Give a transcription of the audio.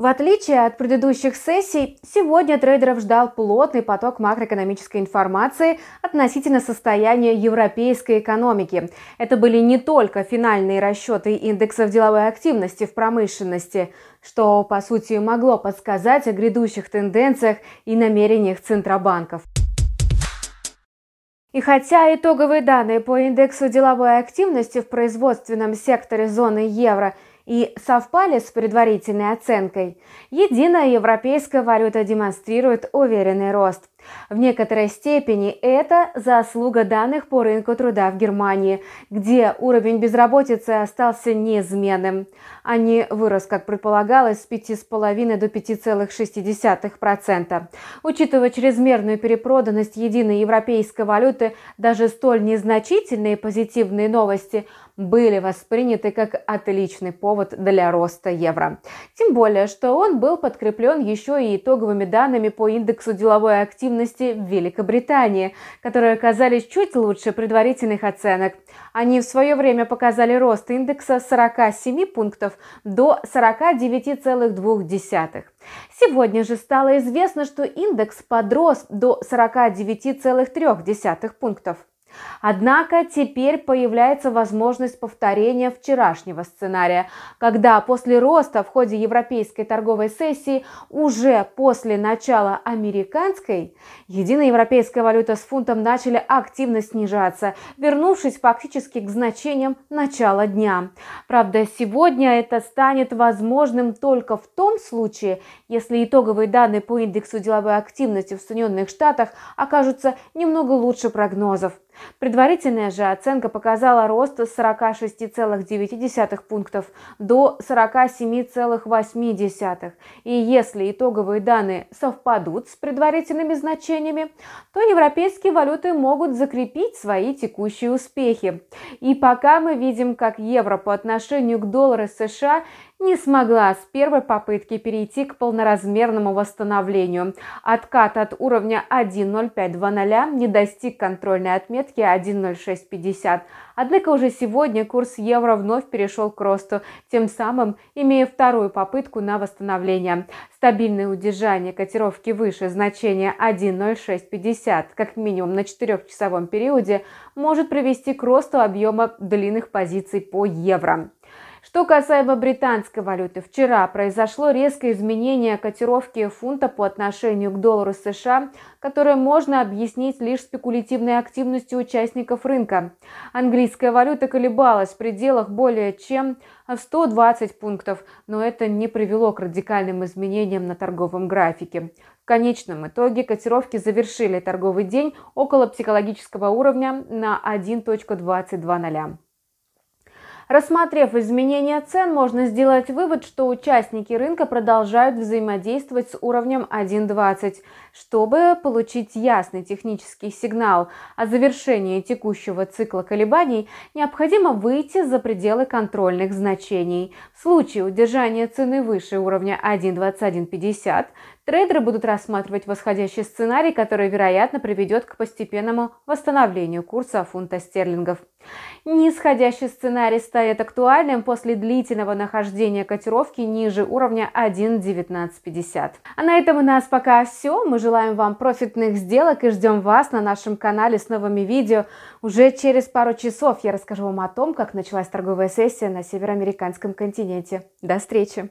В отличие от предыдущих сессий, сегодня трейдеров ждал плотный поток макроэкономической информации относительно состояния европейской экономики. Это были не только финальные расчеты индексов деловой активности в промышленности, что, по сути, могло подсказать о грядущих тенденциях и намерениях Центробанков. И хотя итоговые данные по индексу деловой активности в производственном секторе зоны евро – и совпали с предварительной оценкой, единая европейская валюта демонстрирует уверенный рост. В некоторой степени это заслуга данных по рынку труда в Германии, где уровень безработицы остался неизменным. А не вырос, как предполагалось, с 5,5 до 5,6%. Учитывая чрезмерную перепроданность единой европейской валюты, даже столь незначительные позитивные новости были восприняты как отличный повод для роста евро. Тем более, что он был подкреплен еще и итоговыми данными по индексу деловой активности активности в Великобритании, которые оказались чуть лучше предварительных оценок. Они в свое время показали рост индекса с 47 пунктов до 49,2. Сегодня же стало известно, что индекс подрос до 49,3 пунктов. Однако теперь появляется возможность повторения вчерашнего сценария, когда после роста в ходе европейской торговой сессии уже после начала американской единая европейская валюта с фунтом начали активно снижаться, вернувшись фактически к значениям начала дня. Правда, сегодня это станет возможным только в том случае, если итоговые данные по индексу деловой активности в Соединенных Штатах окажутся немного лучше прогнозов. Предварительная же оценка показала рост с 46,9 пунктов до 47,8. И если итоговые данные совпадут с предварительными значениями, то европейские валюты могут закрепить свои текущие успехи. И пока мы видим, как евро по отношению к доллару США не смогла с первой попытки перейти к полноразмерному восстановлению. Откат от уровня 1.0520 не достиг контрольной отметки 1.0650. Однако уже сегодня курс евро вновь перешел к росту, тем самым имея вторую попытку на восстановление. Стабильное удержание котировки выше значения 1.0650 как минимум на 4-часовом периоде может привести к росту объема длинных позиций по евро. Что касаемо британской валюты, вчера произошло резкое изменение котировки фунта по отношению к доллару США, которое можно объяснить лишь спекулятивной активностью участников рынка. Английская валюта колебалась в пределах более чем в 120 пунктов, но это не привело к радикальным изменениям на торговом графике. В конечном итоге котировки завершили торговый день около психологического уровня на 1.220. Рассмотрев изменения цен, можно сделать вывод, что участники рынка продолжают взаимодействовать с уровнем 1.20, чтобы получить ясный технический сигнал о завершении текущего цикла колебаний, необходимо выйти за пределы контрольных значений. В случае удержания цены выше уровня 1.2150, Трейдеры будут рассматривать восходящий сценарий, который, вероятно, приведет к постепенному восстановлению курса фунта стерлингов. Нисходящий сценарий станет актуальным после длительного нахождения котировки ниже уровня 1.1950. А на этом у нас пока все. Мы желаем вам профитных сделок и ждем вас на нашем канале с новыми видео. Уже через пару часов я расскажу вам о том, как началась торговая сессия на североамериканском континенте. До встречи!